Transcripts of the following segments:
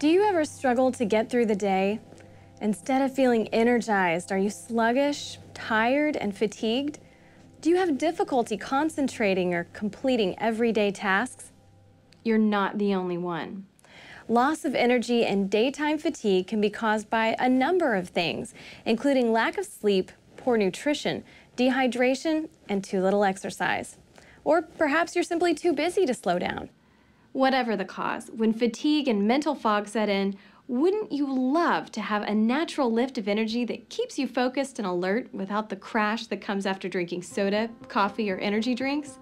Do you ever struggle to get through the day? Instead of feeling energized, are you sluggish, tired, and fatigued? Do you have difficulty concentrating or completing everyday tasks? You're not the only one. Loss of energy and daytime fatigue can be caused by a number of things, including lack of sleep, poor nutrition, dehydration, and too little exercise. Or perhaps you're simply too busy to slow down. Whatever the cause, when fatigue and mental fog set in, wouldn't you love to have a natural lift of energy that keeps you focused and alert without the crash that comes after drinking soda, coffee, or energy drinks?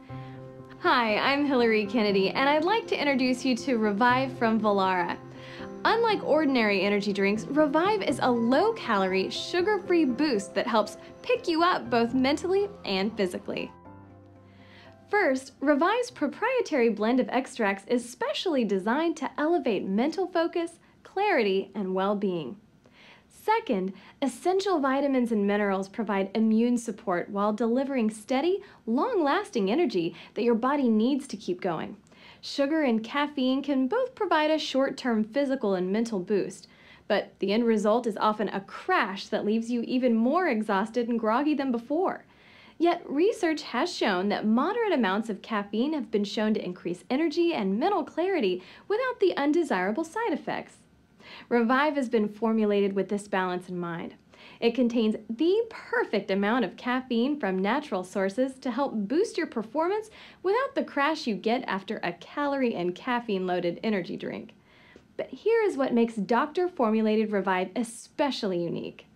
Hi, I'm Hillary Kennedy, and I'd like to introduce you to Revive from Valara. Unlike ordinary energy drinks, Revive is a low calorie, sugar free boost that helps pick you up both mentally and physically. First, Revive's proprietary blend of extracts is specially designed to elevate mental focus, clarity, and well being. Second, essential vitamins and minerals provide immune support while delivering steady, long lasting energy that your body needs to keep going. Sugar and caffeine can both provide a short term physical and mental boost, but the end result is often a crash that leaves you even more exhausted and groggy than before. Yet, research has shown that moderate amounts of caffeine have been shown to increase energy and mental clarity without the undesirable side effects. Revive has been formulated with this balance in mind. It contains the perfect amount of caffeine from natural sources to help boost your performance without the crash you get after a calorie and caffeine loaded energy drink. But here is what makes doctor formulated Revive especially unique.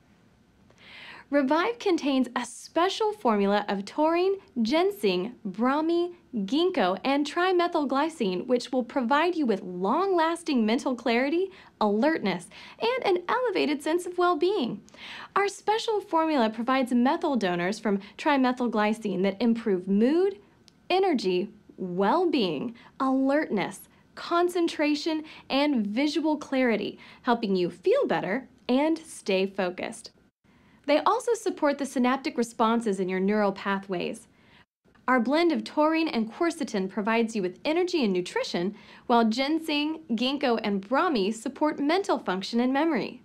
Revive contains a special formula of taurine, ginseng, bromine, ginkgo, and trimethylglycine, which will provide you with long lasting mental clarity, alertness, and an elevated sense of well being. Our special formula provides methyl donors from trimethylglycine that improve mood, energy, well being, alertness, concentration, and visual clarity, helping you feel better and stay focused. They also support the synaptic responses in your neural pathways. Our blend of taurine and quercetin provides you with energy and nutrition, while ginseng, ginkgo, and brahmi support mental function and memory.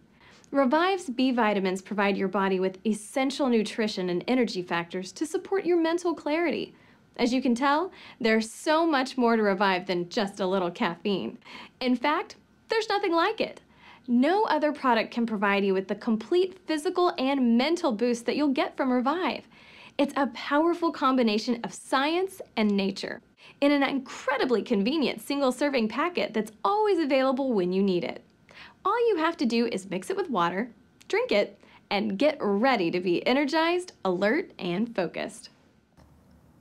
Revive's B vitamins provide your body with essential nutrition and energy factors to support your mental clarity. As you can tell, there's so much more to Revive than just a little caffeine. In fact, there's nothing like it. No other product can provide you with the complete physical and mental boost that you'll get from Revive. It's a powerful combination of science and nature in an incredibly convenient single serving packet that's always available when you need it. All you have to do is mix it with water, drink it, and get ready to be energized, alert, and focused.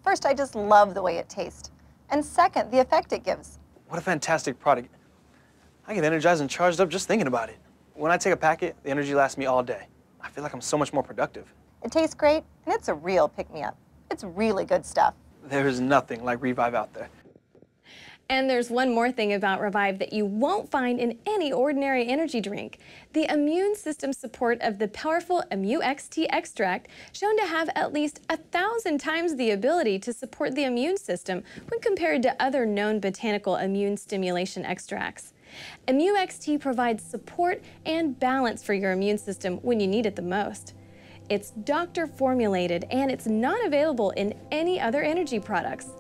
First, I just love the way it tastes. And second, the effect it gives. What a fantastic product. I get energized and charged up just thinking about it. When I take a packet, the energy lasts me all day. I feel like I'm so much more productive. It tastes great, and it's a real pick-me-up. It's really good stuff. There is nothing like Revive out there. And there's one more thing about Revive that you won't find in any ordinary energy drink. The immune system support of the powerful MUXT extract, shown to have at least a thousand times the ability to support the immune system when compared to other known botanical immune stimulation extracts. MUXT provides support and balance for your immune system when you need it the most. It's doctor formulated and it's not available in any other energy products.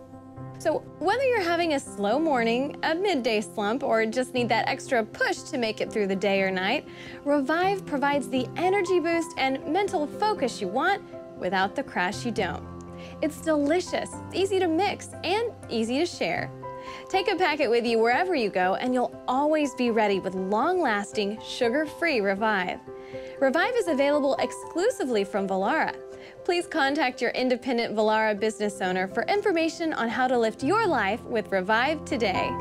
So whether you're having a slow morning, a midday slump, or just need that extra push to make it through the day or night, Revive provides the energy boost and mental focus you want without the crash you don't. It's delicious, easy to mix, and easy to share. Take a packet with you wherever you go, and you'll always be ready with long-lasting, sugar-free Revive. Revive is available exclusively from Valara. Please contact your independent Valara business owner for information on how to lift your life with Revive today.